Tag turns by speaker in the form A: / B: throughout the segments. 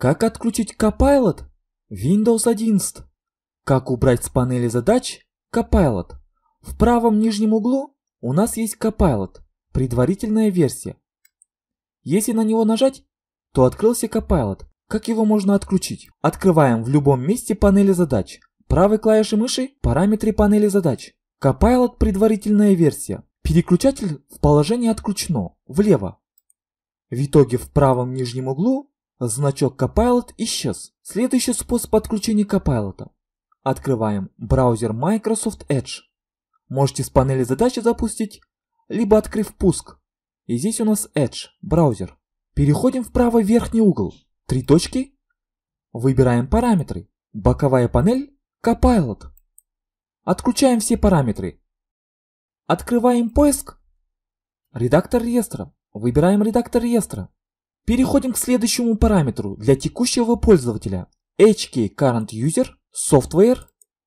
A: Как отключить Copilot? Windows 11. Как убрать с панели задач Copilot? В правом нижнем углу у нас есть Copilot, предварительная версия. Если на него нажать, то открылся Copilot. Как его можно отключить? Открываем в любом месте панели задач. Правой клавишей мыши – параметры панели задач. Copilot – предварительная версия. Переключатель в положении «Отключено» влево. В итоге в правом нижнем углу Значок Copilot исчез. Следующий способ подключения Copilot. Открываем браузер Microsoft Edge. Можете с панели задачи запустить, либо открыв пуск. И здесь у нас Edge, браузер. Переходим в правый верхний угол. Три точки. Выбираем параметры. Боковая панель Copilot. Отключаем все параметры. Открываем поиск. Редактор реестра. Выбираем редактор реестра. Переходим к следующему параметру для текущего пользователя. HK Current User, Software,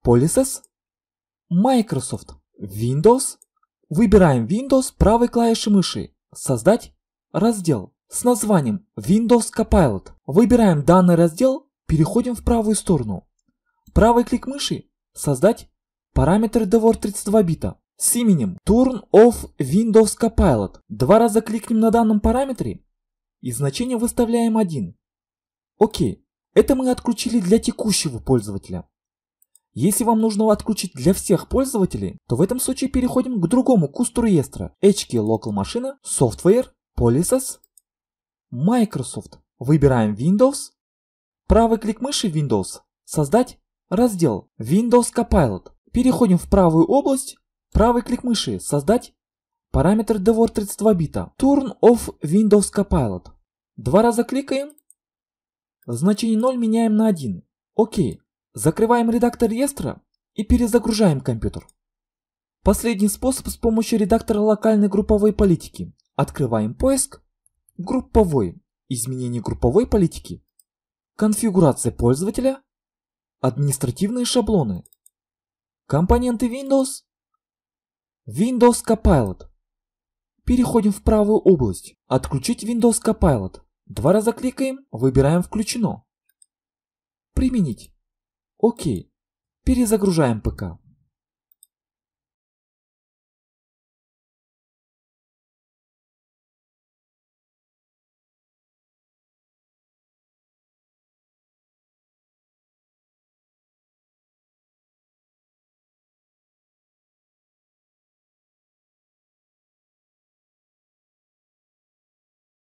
A: Policies, Microsoft, Windows. Выбираем Windows правой клавишей мыши. Создать раздел с названием Windows Copilot. Выбираем данный раздел, переходим в правую сторону. Правый клик мыши «Создать параметры DWORD 32 бита» с именем Turn off Windows Copilot. Два раза кликнем на данном параметре и значение выставляем 1. Окей, это мы отключили для текущего пользователя. Если вам нужно отключить для всех пользователей, то в этом случае переходим к другому кусту реестра HK Local Machine, Software, Policies, Microsoft. Выбираем Windows. Правый клик мыши Windows. Создать раздел Windows Copilot. Переходим в правую область. Правый клик мыши. Создать Параметр двор 32 бита. Turn off Windows Copilot. Два раза кликаем. Значение 0 меняем на 1. Окей. Закрываем редактор реестра и перезагружаем компьютер. Последний способ с помощью редактора локальной групповой политики. Открываем поиск. Групповой. Изменение групповой политики. Конфигурация пользователя. Административные шаблоны. Компоненты Windows. Windows Copilot. Переходим в правую область. Отключить Windows Copilot. Два раза кликаем, выбираем «Включено». Применить. Окей. Перезагружаем ПК.